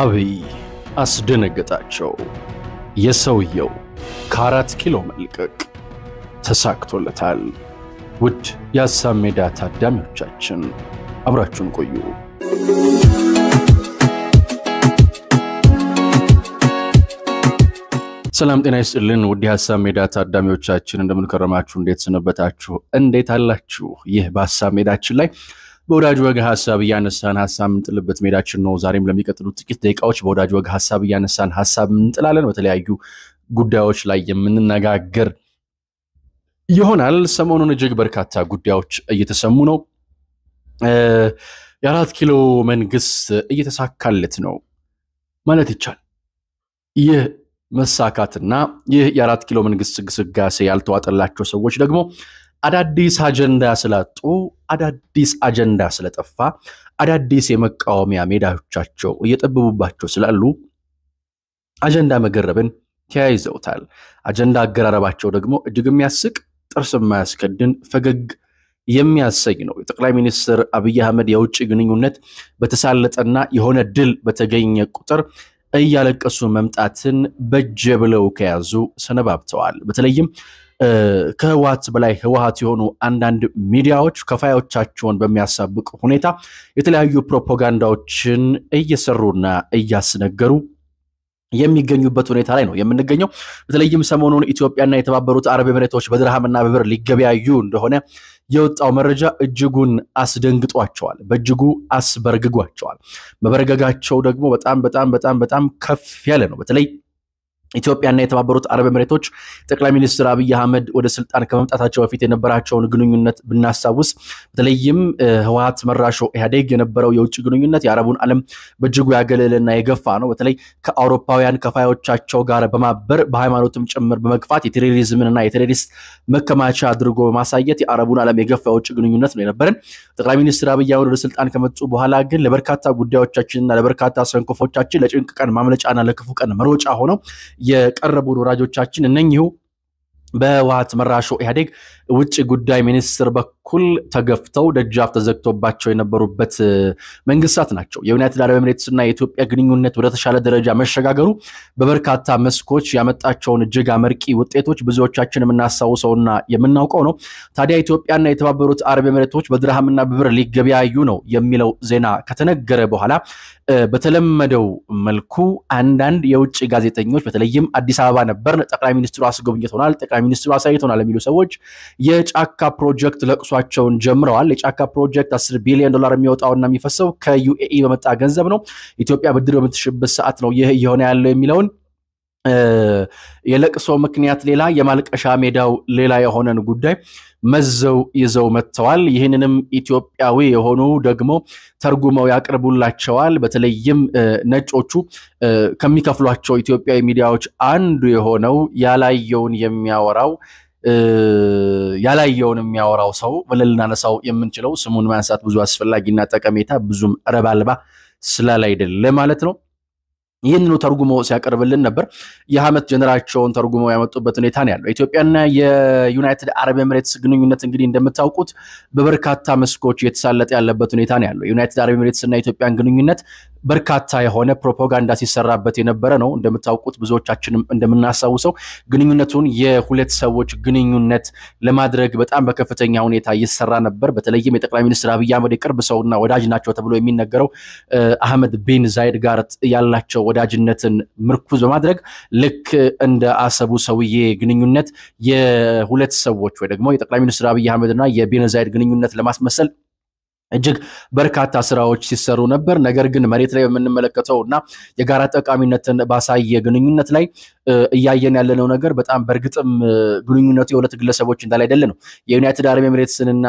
አብይ አስደነገጣቸው። የሰውየው ከአራት ኪሎ መልቀቅ ተሳክቶለታል። ውድ የሀሳብ ሜዳ ታዳሚዎቻችን አብራችሁን ቆዩ። ሰላም ጤና ይስጥልን። ውድ የሀሳብ ሜዳ ታዳሚዎቻችን እንደምንከረማችሁ፣ እንዴት ሰነበታችሁ? እንዴት አላችሁ? ይህ በሀሳብ ሜዳችን ላይ በወዳጅ ወግ ሀሳብ እያነሳን ሀሳብ የምንጥልበት ሜዳችን ነው። ዛሬም ለሚቀጥሉት ጥቂት ደቂቃዎች በወዳጅ ወግ ሀሳብ እያነሳን ሀሳብ እንጥላለን። በተለያዩ ጉዳዮች ላይ የምንነጋገር ይሆናል። ሰሞኑን እጅግ በርካታ ጉዳዮች እየተሰሙ ነው። የአራት ኪሎ መንግስት እየተሳካለት ነው ማለት ይቻል። ይህ መሳካትና ይህ የአራት ኪሎ መንግስት ግስጋሴ ያልተዋጠላቸው ሰዎች ደግሞ አዳዲስ አጀንዳ ስላጡ አዳዲስ አጀንዳ ስለጠፋ አዳዲስ የመቃወሚያ ሜዳዎቻቸው እየጠበቡባቸው ስላሉ አጀንዳ መገረብን ተያይዘውታል። አጀንዳ አገራረባቸው ደግሞ እጅግ የሚያስቅ ጥርስ የማያስከድን ፈገግ የሚያሰኝ ነው። የጠቅላይ ሚኒስትር አብይ አህመድ የውጭ ግንኙነት በተሳለጠና የሆነ ድል በተገኘ ቁጥር እያለቀሱ መምጣትን በጀ ብለው ከያዙ ሰነባብተዋል። በተለይም ከህወሀት በላይ ህወሀት የሆኑ አንዳንድ ሚዲያዎች ከፋዮቻቸውን በሚያሳብቅ ሁኔታ የተለያዩ ፕሮፓጋንዳዎችን እየሰሩና እያስነገሩ የሚገኙበት ሁኔታ ላይ ነው የምንገኘው። በተለይም ሰሞኑን ኢትዮጵያና የተባበሩት አረብ ኤምሬቶች በድርሃምና በብር ሊገበያዩ እንደሆነ የወጣው መረጃ እጅጉን አስደንግጧቸዋል፣ በእጅጉ አስበርግጓቸዋል። መበረገጋቸው ደግሞ በጣም በጣም በጣም በጣም ከፍ ያለ ነው። በተለይ ኢትዮጵያና የተባበሩት አረብ ኤምሬቶች ጠቅላይ ሚኒስትር አብይ አህመድ ወደ ስልጣን ከመምጣታቸው በፊት የነበራቸውን ግንኙነት ብናስታውስ በተለይም ህወሀት መራሾ ኢህአዴግ የነበረው የውጭ ግንኙነት የአረቡን ዓለም በእጅጉ ያገለለና የገፋ ነው። በተለይ ከአውሮፓውያን ከፋዮቻቸው ጋር በማበር በሃይማኖትም ጭምር በመግፋት የቴሮሪዝምንና የቴሮሪስት መከማቻ አድርጎ በማሳየት የአረቡን ዓለም የገፋ የውጭ ግንኙነት ነው የነበረን። ጠቅላይ ሚኒስትር አብይ አህመድ ወደ ስልጣን ከመጡ በኋላ ግን ለበርካታ ጉዳዮቻችንና ለበርካታ ሰንኮፎቻችን ለጭንቅ ቀን ማምለጫና ለክፉ ቀን መሮጫ ሆነው የቀረቡ ወዳጆቻችን እነኚሁ በህወሀት መራሹ ኢህአዴግ ውጭ ጉዳይ ሚኒስትር በኩል ተገፍተው ደጃፍ ተዘግቶባቸው የነበሩበት መንግስታት ናቸው። የዩናይትድ አረብ ኤምሬትስ እና የኢትዮጵያ ግንኙነት ወደ ተሻለ ደረጃ መሸጋገሩ በበርካታ መስኮች ያመጣቸውን እጅግ አመርቂ ውጤቶች ብዙዎቻችን የምናስታውሰውና የምናውቀው ነው። ታዲያ ኢትዮጵያና የተባበሩት አረብ ኤምሬቶች በድርሃምና በብር ሊገበያዩ ነው የሚለው ዜና ከተነገረ በኋላ በተለመደው መልኩ አንዳንድ የውጭ ጋዜጠኞች በተለይም አዲስ አበባ ነበር ጠቅላይ ሚኒስትሩ አስጎብኝቶናል፣ ጠቅላይ ሚኒስትሩ አሳይቶናል የሚሉ ሰዎች የጫካ ፕሮጀክት ለቅሷቸውን ጀምረዋል። የጫካ ፕሮጀክት 10 ቢሊዮን ዶላር የሚወጣውና የሚፈሰው ከዩኤኢ በመጣ ገንዘብ ነው። ኢትዮጵያ ብድር በምትሽበት ሰዓት ነው ይህ እየሆነ ያለው የሚለውን የለቅሶ ምክንያት ሌላ የማልቀሻ ሜዳው ሌላ የሆነን ጉዳይ መዘው ይዘው መጥተዋል። ይህንንም ኢትዮጵያዊ የሆኑ ደግሞ ተርጉመው ያቅርቡላቸዋል። በተለይም ነጮቹ ከሚከፍሏቸው ኢትዮጵያዊ ሚዲያዎች አንዱ የሆነው ያላየውን የሚያወራው ያላየውን የሚያወራው ሰው ብለን ልናነሳው የምንችለው ስሙን ማንሳት ብዙ አስፈላጊና ጠቀሜታ ብዙም ረባልባ ስላላይደለ ማለት ነው። ይህንኑ ተርጉሞ ሲያቀርብልን ነበር። የሐመት ጀነራቸውን ተርጉሞ ያመጡበት ሁኔታ ነው ያለው። ኢትዮጵያና የዩናይትድ አረብ ኤምሬትስ ግንኙነት እንግዲህ እንደምታውቁት በበርካታ መስኮች እየተሳለጠ ያለበት ሁኔታ ነው ያለው። የዩናይትድ አረብ ኤምሬትስ እና ኢትዮጵያን ግንኙነት በርካታ የሆነ ፕሮፓጋንዳ ሲሰራበት የነበረ ነው። እንደምታውቁት ብዙዎቻችንም እንደምናስታውሰው ግንኙነቱን የሁለት ሰዎች ግንኙነት ለማድረግ በጣም በከፍተኛ ሁኔታ እየተሰራ ነበር። በተለይም የጠቅላይ ሚኒስትር አብይ አህመድ የቅርብ ሰውና ወዳጅ ናቸው ተብሎ የሚነገረው አህመድ ቢን ዛይድ ጋር ያላቸው ወዳጅነትን ምርኩዝ በማድረግ ልክ እንደ አሰቡ ሰውዬ ግንኙነት የሁለት ሰዎች ወይ ደግሞ የጠቅላይ ሚኒስትር አብይ አህመድና የቤነዛይድ ግንኙነት ለማስመሰል እጅግ በርካታ ስራዎች ሲሰሩ ነበር። ነገር ግን መሬት ላይ በምንመለከተው እና የጋራ ጠቃሚነትን ባሳየ ግንኙነት ላይ እያየን ያለነው ነገር በጣም በእርግጥም ግንኙነቱ የሁለት ግለሰቦች እንዳለ አይደለ ነው። የዩናይትድ አረብ ኤምሬትስንና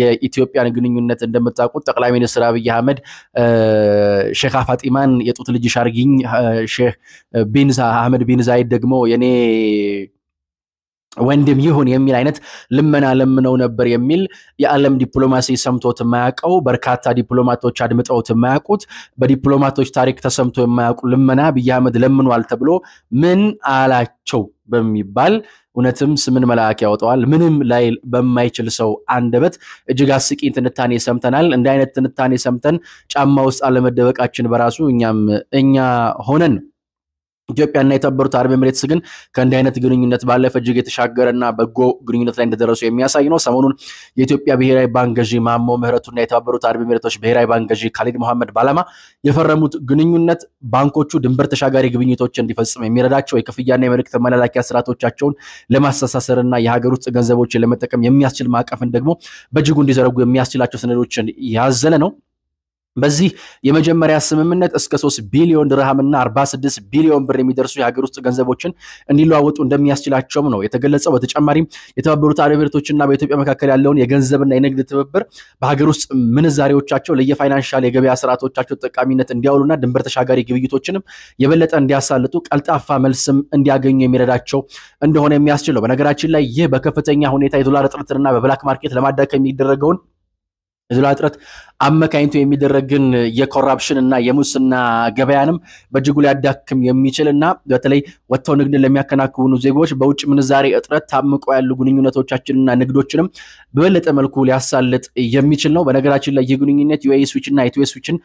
የኢትዮጵያን ግንኙነት እንደምታውቁት ጠቅላይ ሚኒስትር አብይ አህመድ ሼክ ፋጢማን የጡት ልጅ ሻርጊኝ ሼህ አህመድ ቢንዛይድ ደግሞ የኔ ወንድም ይሁን የሚል አይነት ልመና ለምነው ነበር የሚል የዓለም ዲፕሎማሲ ሰምቶት የማያውቀው በርካታ ዲፕሎማቶች አድምጠውት የማያውቁት በዲፕሎማቶች ታሪክ ተሰምቶ የማያውቁ ልመና አብይ አህመድ ለምኗል ተብሎ ምን አላቸው በሚባል እውነትም ስምን መልአክ ያወጣዋል ምንም ላይ በማይችል ሰው አንደበት እጅግ አስቂ ትንታኔ ሰምተናል። እንዲህ አይነት ትንታኔ ሰምተን ጫማ ውስጥ አለመደበቃችን በራሱ እኛም እኛ ሆነን ኢትዮጵያና የተባበሩት አረብ ኤምሬትስ ግን ከእንዲህ አይነት ግንኙነት ባለፈ እጅግ የተሻገረና በጎ ግንኙነት ላይ እንደደረሱ የሚያሳይ ነው። ሰሞኑን የኢትዮጵያ ብሔራዊ ባንክ ገዢ ማሞ ምህረቱና የተባበሩት አረብ ኤምሬቶች ብሔራዊ ባንክ ገዢ ካሊድ መሐመድ ባላማ የፈረሙት ግንኙነት ባንኮቹ ድንበር ተሻጋሪ ግብኝቶች እንዲፈጽም የሚረዳቸው የክፍያና የመልእክት መላላኪያ ስርዓቶቻቸውን ለማስተሳሰርና የሀገር ውስጥ ገንዘቦችን ለመጠቀም የሚያስችል ማዕቀፍን ደግሞ በእጅጉ እንዲዘረጉ የሚያስችላቸው ሰነዶችን ያዘለ ነው። በዚህ የመጀመሪያ ስምምነት እስከ 3 ቢሊዮን ድርሃም እና 46 ቢሊዮን ብር የሚደርሱ የሀገር ውስጥ ገንዘቦችን እንዲለዋወጡ እንደሚያስችላቸውም ነው የተገለጸው። በተጨማሪም የተባበሩት አረብ ኤሚሬቶችና በኢትዮጵያ መካከል ያለውን የገንዘብና የንግድ ትብብር በሀገር ውስጥ ምንዛሬዎቻቸው ለየፋይናንሻል የገበያ ስርዓቶቻቸው ጠቃሚነት እንዲያውሉና ድንበር ተሻጋሪ ግብይቶችንም የበለጠ እንዲያሳልጡ ቀልጣፋ መልስም እንዲያገኙ የሚረዳቸው እንደሆነ የሚያስችል ነው። በነገራችን ላይ ይህ በከፍተኛ ሁኔታ የዶላር እጥረትንና በብላክ ማርኬት ለማዳከም የሚደረገውን የዶላር እጥረት አመካኝቶ የሚደረግን የኮራፕሽን እና የሙስና ገበያንም በእጅጉ ሊያዳክም የሚችል እና በተለይ ወጥተው ንግድን ለሚያከናክቡኑ ዜጎች በውጭ ምንዛሬ እጥረት ታምቆ ያሉ ግንኙነቶቻችንና ንግዶችንም በበለጠ መልኩ ሊያሳልጥ የሚችል ነው። በነገራችን ላይ ይህ ግንኙነት ዩኤ ስዊች እና ኢትዮ ስዊችን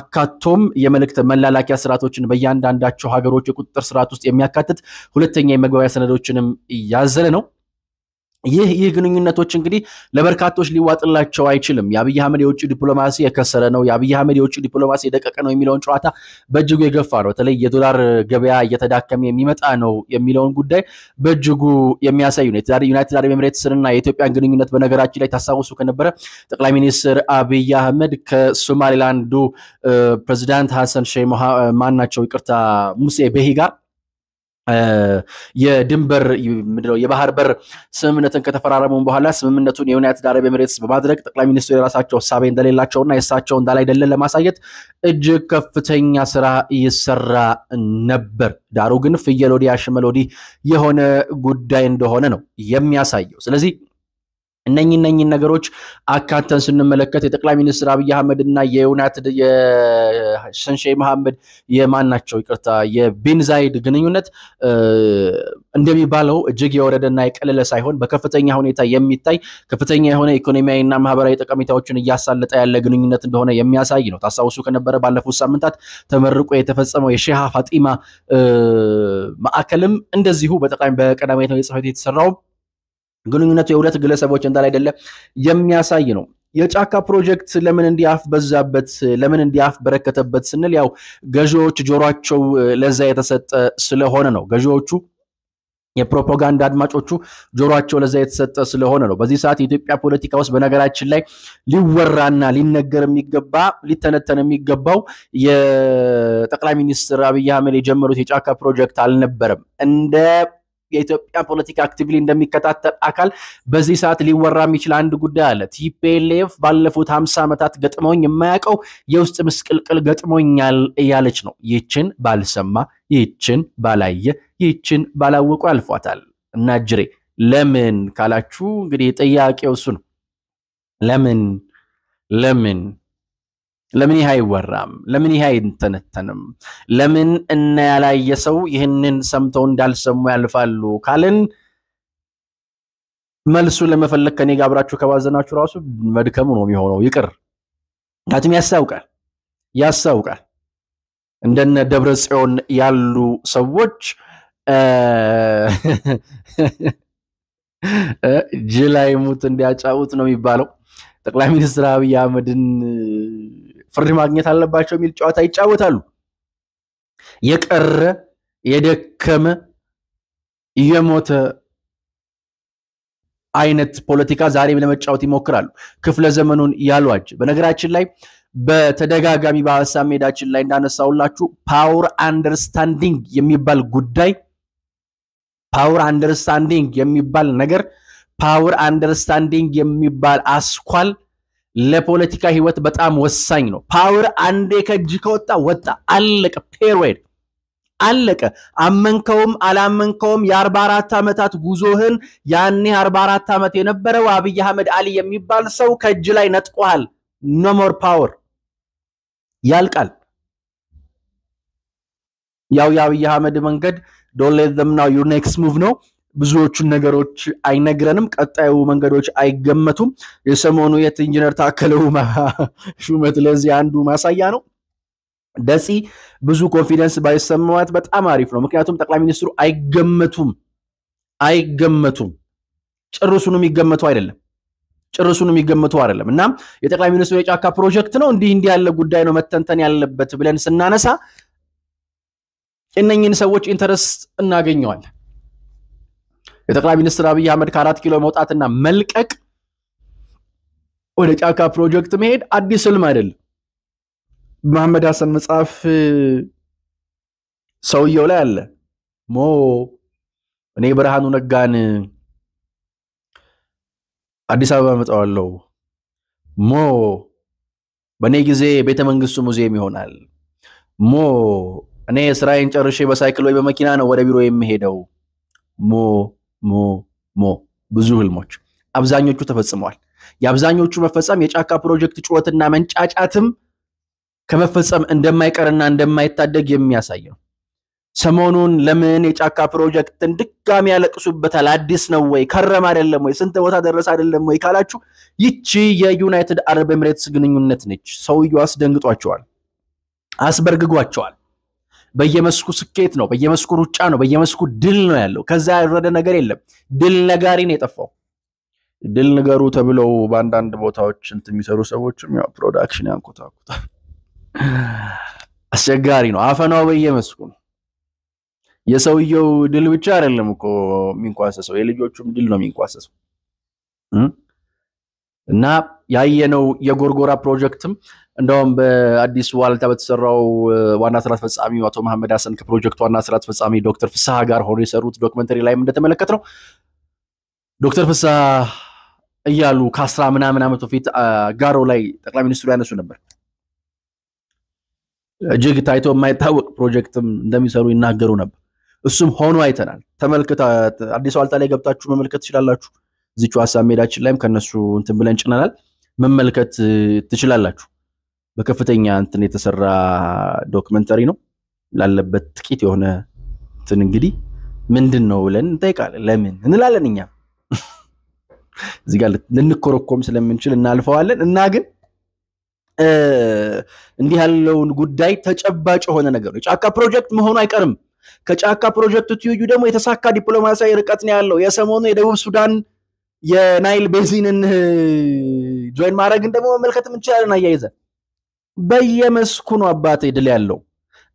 አካቶም የመልእክት መላላኪያ ስርዓቶችን በእያንዳንዳቸው ሀገሮች የቁጥጥር ስርዓት ውስጥ የሚያካትት ሁለተኛ የመግባቢያ ሰነዶችንም ያዘለ ነው። ይህ ይህ ግንኙነቶች እንግዲህ ለበርካቶች ሊዋጥላቸው አይችልም። የአብይ አህመድ የውጭ ዲፕሎማሲ የከሰረ ነው፣ የአብይ አህመድ የውጭ ዲፕሎማሲ የደቀቀ ነው የሚለውን ጨዋታ በእጅጉ የገፋ ነው። በተለይ የዶላር ገበያ እየተዳከመ የሚመጣ ነው የሚለውን ጉዳይ በእጅጉ የሚያሳዩ ነው። ዩናይትድ አረብ ኤምሬትስንና የኢትዮጵያን ግንኙነት በነገራችን ላይ ታስታውሱ ከነበረ ጠቅላይ ሚኒስትር አብይ አህመድ ከሶማሌላንዱ ፕሬዚዳንት ሀሰን ሼህ ማን ናቸው፣ ይቅርታ ሙሴ ቤሂ ጋር የድንበር ምንድነው የባህር በር ስምምነትን ከተፈራረሙም በኋላ ስምምነቱን የዩናይትድ አረብ ኤምሬትስ በማድረግ ጠቅላይ ሚኒስትሩ የራሳቸው እሳቤ እንደሌላቸውና የእሳቸው እንዳላይደለ ለማሳየት እጅግ ከፍተኛ ስራ ይሰራ ነበር። ዳሩ ግን ፍየል ወዲህ አሽመል ወዲህ የሆነ ጉዳይ እንደሆነ ነው የሚያሳየው። ስለዚህ እነኚህ እነኚህ ነገሮች አካተን ስንመለከት የጠቅላይ ሚኒስትር አብይ አህመድ እና የዩናይትድ የሸንሼ መሐመድ የማን ናቸው ይቅርታ የቢንዛይድ ግንኙነት እንደሚባለው እጅግ የወረደና የቀለለ ሳይሆን በከፍተኛ ሁኔታ የሚታይ ከፍተኛ የሆነ ኢኮኖሚያዊና ማህበራዊ ጠቀሜታዎችን እያሳለጠ ያለ ግንኙነት እንደሆነ የሚያሳይ ነው። ታስታውሱ ከነበረ ባለፉት ሳምንታት ተመርቆ የተፈጸመው የሼሃ ፋጢማ ማዕከልም እንደዚሁ በጠቅላይ በቀዳማዊ የተሰራው ግንኙነቱ የሁለት ግለሰቦች እንዳል አይደለ የሚያሳይ ነው። የጫካ ፕሮጀክት ለምን እንዲያፍ በዛበት ለምን እንዲያፍ በረከተበት ስንል ያው ገዢዎች ጆሯቸው ለዛ የተሰጠ ስለሆነ ነው። ገዢዎቹ የፕሮፓጋንዳ አድማጮቹ ጆሯቸው ለዛ የተሰጠ ስለሆነ ነው። በዚህ ሰዓት የኢትዮጵያ ፖለቲካ ውስጥ በነገራችን ላይ ሊወራና ሊነገር የሚገባ ሊተነተን የሚገባው የጠቅላይ ሚኒስትር አብይ አህመድ የጀመሩት የጫካ ፕሮጀክት አልነበረም እንደ የኢትዮጵያ ፖለቲካ አክቲቪሊ እንደሚከታተል አካል በዚህ ሰዓት ሊወራ የሚችል አንድ ጉዳይ አለ። ቲፒኤልኤፍ ባለፉት ሀምሳ ዓመታት ገጥመውኝ የማያውቀው የውስጥ ምስቅልቅል ገጥሞኛል እያለች ነው። ይህችን ባልሰማ፣ ይህችን ባላየ፣ ይህችን ባላወቁ ያልፏታል እና ጅሬ ለምን ካላችሁ እንግዲህ ጥያቄው እሱ ነው። ለምን ለምን ለምን ይህ አይወራም? ለምን ይህ አይተነተንም? ለምን እና ያላየ ሰው ይህንን ሰምተው እንዳልሰሙ ያልፋሉ ካልን መልሱ ለመፈለግ ከኔ ጋር አብራችሁ ከባዘናችሁ ራሱ መድከሙ ነው የሚሆነው። ይቅር ምክንያቱም ያስታውቃል ያስታውቃል። እንደነ ደብረ ጽዮን ያሉ ሰዎች ጅል እንዲያጫውት ነው የሚባለው። ጠቅላይ ሚኒስትር አብይ አህመድን ፍርድ ማግኘት አለባቸው የሚል ጨዋታ ይጫወታሉ። የቀረ የደከመ የሞተ አይነት ፖለቲካ ዛሬም ለመጫወት ይሞክራሉ። ክፍለ ዘመኑን ያሏጅ። በነገራችን ላይ በተደጋጋሚ በሀሳብ ሜዳችን ላይ እንዳነሳውላችሁ ፓወር አንደርስታንዲንግ የሚባል ጉዳይ ፓወር አንደርስታንዲንግ የሚባል ነገር ፓወር አንደርስታንዲንግ የሚባል አስኳል ለፖለቲካ ህይወት በጣም ወሳኝ ነው። ፓወር አንዴ ከእጅ ከወጣ ወጣ፣ አለቀ። ፔሮድ አለቀ። አመንከውም አላመንከውም የ44 ዓመታት ጉዞህን ያኔ 44 ዓመት የነበረው አብይ አህመድ አሊ የሚባል ሰው ከእጅ ላይ ነጥቆሃል። ኖሞር ፓወር ያልቃል። ያው የአብይ አህመድ መንገድ ዶንት ዘምናው ዩር ኔክስት ሙቭ ነው። ብዙዎቹን ነገሮች አይነግረንም። ቀጣዩ መንገዶች አይገመቱም። የሰሞኑ የት ታከለ ኡማ ሹመት ለዚህ አንዱ ማሳያ ነው። ደሲ ብዙ ኮንፊደንስ ባይሰማት በጣም አሪፍ ነው። ምክንያቱም ጠቅላይ ሚኒስትሩ አይገመቱም አይገመቱም ጭርሱን የሚገመቱ አይደለም ጭርሱን የሚገመቱ አይደለም። እና የጠቅላይ ሚኒስትሩ የጫካ ፕሮጀክት ነው እንዲህ እንዲህ ያለ ጉዳይ ነው መተንተን ያለበት ብለን ስናነሳ እነኝን ሰዎች ኢንተረስት እናገኘዋለን። የጠቅላይ ሚኒስትር አብይ አህመድ ከአራት ኪሎ መውጣትና መልቀቅ ወደ ጫካ ፕሮጀክት መሄድ አዲስ ህልም አይደለም። መሐመድ ሀሰን መጽሐፍ ሰውየው ላይ አለ ሞ እኔ ብርሃኑ ነጋን አዲስ አበባ መጣዋለሁ ሞ በእኔ ጊዜ ቤተ መንግስቱ ሙዚየም ይሆናል ሞ እኔ ስራዬን ጨርሼ በሳይክል ወይ በመኪና ነው ወደ ቢሮ የምሄደው ሞ ሞ ሞ ብዙ ህልሞች አብዛኞቹ ተፈጽመዋል። የአብዛኞቹ መፈጸም የጫካ ፕሮጀክት ጩኸትና መንጫጫትም ከመፈጸም እንደማይቀርና እንደማይታደግ የሚያሳይ ነው። ሰሞኑን ለምን የጫካ ፕሮጀክትን ድጋሚ ያለቅሱበታል? አዲስ ነው ወይ? ከረም አይደለም ወይ? ስንት ቦታ ደረሰ አይደለም ወይ ካላችሁ ይቺ የዩናይትድ አረብ ኤምሬትስ ግንኙነት ነች። ሰውየው አስደንግጧቸዋል፣ አስበርግጓቸዋል። በየመስኩ ስኬት ነው፣ በየመስኩ ሩጫ ነው፣ በየመስኩ ድል ነው ያለው። ከዛ ያረደ ነገር የለም። ድል ነጋሪ ነው የጠፋው። ድል ንገሩ ተብለው በአንዳንድ ቦታዎች እንትን የሚሰሩ ሰዎችም ያው ፕሮዳክሽን ያንኮታኩታል። አስቸጋሪ ነው። አፈናው በየመስኩ ነው። የሰውየው ድል ብቻ አይደለም እኮ የሚንኳሰሰው፣ የልጆቹም ድል ነው የሚንኳሰሰው። እና ያየነው የጎርጎራ ፕሮጀክትም እንደውም በአዲስ ዋልታ በተሰራው ዋና ስራ አስፈጻሚው አቶ መሐመድ ሀሰን ከፕሮጀክቱ ዋና ስራ አስፈጻሚ ዶክተር ፍስሐ ጋር ሆኖ የሰሩት ዶክመንተሪ ላይም እንደተመለከት ነው ዶክተር ፍስሐ እያሉ ከአስራ ምናምን ዓመት በፊት ጋሮ ላይ ጠቅላይ ሚኒስትሩ ያነሱ ነበር። እጅግ ታይቶ የማይታወቅ ፕሮጀክትም እንደሚሰሩ ይናገሩ ነበር። እሱም ሆኖ አይተናል። ተመልክታ አዲስ ዋልታ ላይ ገብታችሁ መመልከት ትችላላችሁ። እዚቹ ሀሳብ ሜዳችን ላይም ከነሱ እንትን ብለን ጭነናል። መመልከት ትችላላችሁ። በከፍተኛ እንትን የተሰራ ዶክመንተሪ ነው። ላለበት ጥቂት የሆነ እንትን እንግዲህ ምንድን ነው ብለን እንጠይቃለን። ለምን እንላለን እኛም እዚህ ጋር ልንኮረኮም ስለምንችል እናልፈዋለን እና ግን እንዲህ ያለውን ጉዳይ ተጨባጭ የሆነ ነገር ነው። የጫካ ፕሮጀክት መሆኑ አይቀርም። ከጫካ ፕሮጀክቱ ትይዩ ደግሞ የተሳካ ዲፕሎማሲያዊ ርቀት ነው ያለው። የሰሞኑ የደቡብ ሱዳን የናይል ቤዚንን ጆይን ማድረግን ደግሞ መመልከት እንችላለን አያይዘን በየመስኩ ነው አባቴ ድል ያለው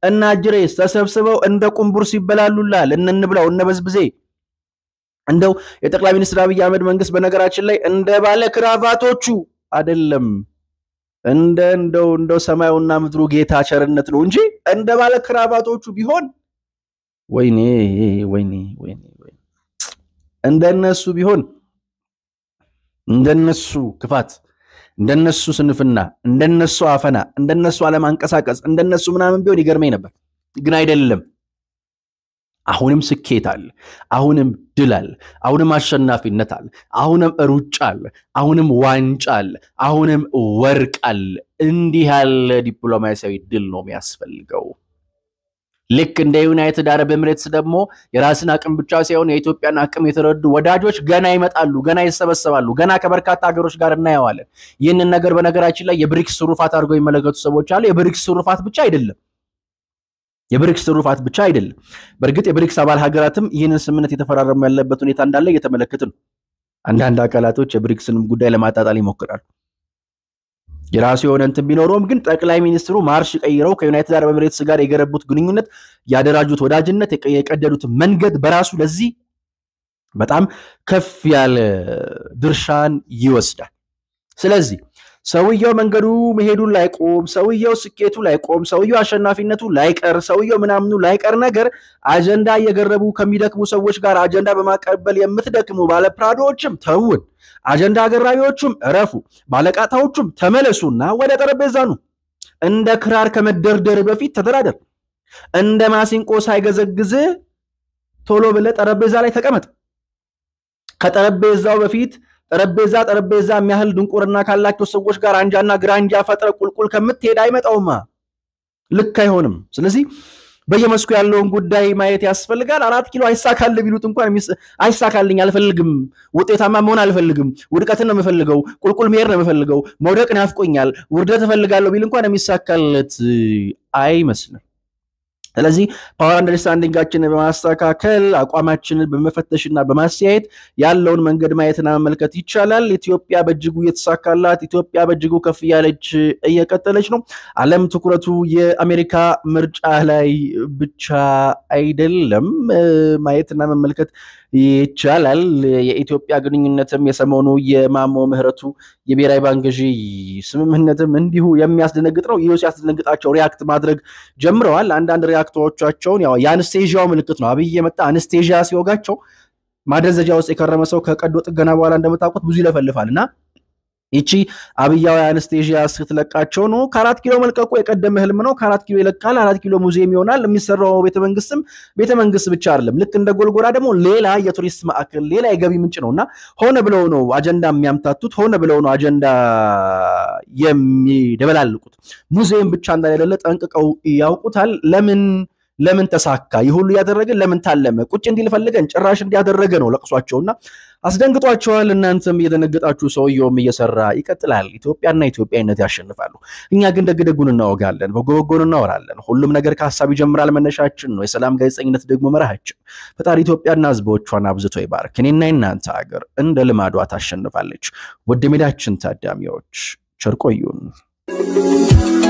እና ጅሬስ ተሰብስበው እንደ ቁንቡርስ ይበላሉላል። እንንብላው እነበዝብዜ እንደው የጠቅላይ ሚኒስትር አብይ አህመድ መንግስት በነገራችን ላይ እንደ ባለ ክራቫቶቹ አይደለም እንደ እንደው እንደው ሰማዩና ምድሩ ጌታ ቸርነት ነው እንጂ እንደ ባለ ክራቫቶቹ ቢሆን ወይኔ ወይኔ ወይኔ እንደነሱ ቢሆን እንደነሱ ክፋት እንደነሱ ስንፍና፣ እንደነሱ አፈና፣ እንደነሱ አለማንቀሳቀስ፣ እንደነሱ ምናምን ቢሆን ይገርመኝ ነበር። ግን አይደለም። አሁንም ስኬት አለ። አሁንም ድል አለ። አሁንም አሸናፊነት አለ። አሁንም ሩጫ አለ። አሁንም ዋንጫ አለ። አሁንም ወርቅ አለ። እንዲህ ያለ ዲፕሎማሲያዊ ድል ነው የሚያስፈልገው። ልክ እንደ ዩናይትድ አረብ ኤምሬትስ ደግሞ የራስን አቅም ብቻ ሳይሆን የኢትዮጵያን አቅም የተረዱ ወዳጆች ገና ይመጣሉ፣ ገና ይሰበሰባሉ፣ ገና ከበርካታ ሀገሮች ጋር እናየዋለን። ይህንን ነገር በነገራችን ላይ የብሪክስ ትሩፋት አድርገው የሚመለከቱ ሰዎች አሉ። የብሪክስ ትሩፋት ብቻ አይደለም የብሪክስ ትሩፋት ብቻ አይደለም። በእርግጥ የብሪክስ አባል ሀገራትም ይህንን ስምምነት የተፈራረሙ ያለበት ሁኔታ እንዳለ እየተመለከትን ነው። አንዳንድ አካላቶች የብሪክስንም ጉዳይ ለማጣጣል ይሞክራሉ። የራሱ የሆነ እንትን ቢኖረውም ግን ጠቅላይ ሚኒስትሩ ማርሽ ቀይረው ከዩናይትድ አረብ ኤምሬትስ ጋር የገረቡት ግንኙነት፣ ያደራጁት ወዳጅነት፣ የቀደዱት መንገድ በራሱ ለዚህ በጣም ከፍ ያለ ድርሻን ይወስዳል። ስለዚህ ሰውየው መንገዱ መሄዱን ላይቆም፣ ሰውየው ስኬቱ ላይቆም፣ ሰውየው አሸናፊነቱ ላይቀር፣ ሰውየው ምናምኑ ላይቀር ነገር አጀንዳ እየገረቡ ከሚደክሙ ሰዎች ጋር አጀንዳ በማቀበል የምትደክሙ ባለፕራዶዎችም ተውን፣ አጀንዳ አገራቢዎቹም እረፉ፣ ባለቃታዎቹም ተመለሱና ወደ ጠረጴዛ ኑ። እንደ ክራር ከመደርደር በፊት ተደራደር። እንደ ማሲንቆ ሳይገዘግዝ ቶሎ ብለ ጠረጴዛ ላይ ተቀመጥ። ከጠረጴዛው በፊት ጠረጴዛ ጠረጴዛ የሚያህል ድንቁርና ካላቸው ሰዎች ጋር አንጃና ግራንጃ ፈጥረ ቁልቁል ከምትሄድ አይመጣውማ። ልክ አይሆንም። ስለዚህ በየመስኩ ያለውን ጉዳይ ማየት ያስፈልጋል። አራት ኪሎ አይሳካል ቢሉት እንኳን አይሳካልኝ አልፈልግም፣ ውጤታማ መሆን አልፈልግም፣ ውድቀትን ነው የምፈልገው፣ ቁልቁል መሄድ ነው የምፈልገው፣ መውደቅ ናፍቆኛል፣ ውርደት እፈልጋለሁ ቢል እንኳን የሚሳካለት አይመስልም። ስለዚህ ፓወር አንደርስታንዲንጋችንን በማስተካከል አቋማችንን በመፈተሽና በማስተያየት ያለውን መንገድ ማየትና መመልከት ይቻላል። ኢትዮጵያ በእጅጉ እየተሳካላት ኢትዮጵያ በእጅጉ ከፍ እያለች እየቀጠለች ነው። ዓለም ትኩረቱ የአሜሪካ ምርጫ ላይ ብቻ አይደለም። ማየትና መመልከት ይቻላል። የኢትዮጵያ ግንኙነትም የሰሞኑ የማሞ ምህረቱ የብሔራዊ ባንክ ገዢ ስምምነትም እንዲሁ የሚያስደነግጥ ነው። ይህ ሲያስደነግጣቸው ሪያክት ማድረግ ጀምረዋል። አንዳንድ ሪያክቶቻቸውን ያው የአንስቴዥያው ምልክት ነው። አብይ የመጣ አንስቴዥያ ሲወጋቸው ማደንዘዣ ውስጥ የከረመ ሰው ከቀዶ ጥገና በኋላ እንደምታውቁት ብዙ ይለፈልፋል እና ይቺ አብያዊ አነስቴዥያ ስትለቃቸው ነው። ከአራት ኪሎ መልቀቁ የቀደመ ህልም ነው። ከአራት ኪሎ ይለቃል። አራት ኪሎ ሙዚየም ይሆናል። የሚሰራው ቤተመንግስትም ቤተመንግስት ብቻ አይደለም። ልክ እንደ ጎልጎራ ደግሞ ሌላ የቱሪስት ማዕከል፣ ሌላ የገቢ ምንጭ ነው እና ሆነ ብለው ነው አጀንዳ የሚያምታቱት፣ ሆነ ብለው ነው አጀንዳ የሚደበላልቁት። ሙዚየም ብቻ እንዳይደለ ጠንቅቀው ያውቁታል። ለምን ለምን ተሳካ? ይህ ሁሉ እያደረገ ለምን ታለመ? ቁጭ እንዲል ፈልገን ጭራሽ እንዲያደረገ ነው ለቅሷቸውና አስደንግጧቸዋል። እናንተም እየደነገጣችሁ ሰውየውም እየሰራ ይቀጥላል። ኢትዮጵያና ኢትዮጵያዊነት ያሸንፋሉ። እኛ ግን ደግደጉን እናወጋለን፣ በጎ በጎን እናወራለን። ሁሉም ነገር ከሀሳብ ይጀምራል። መነሻችን ነው። የሰላም ጋዜጠኝነት ደግሞ መርሃችን። ፈጣሪ ኢትዮጵያና ህዝቦቿን አብዝቶ ይባርክ። እኔና የእናንተ ሀገር እንደ ልማዷ ታሸንፋለች። ወደ ሜዳችን ታዳሚዎች ቸርቆዩን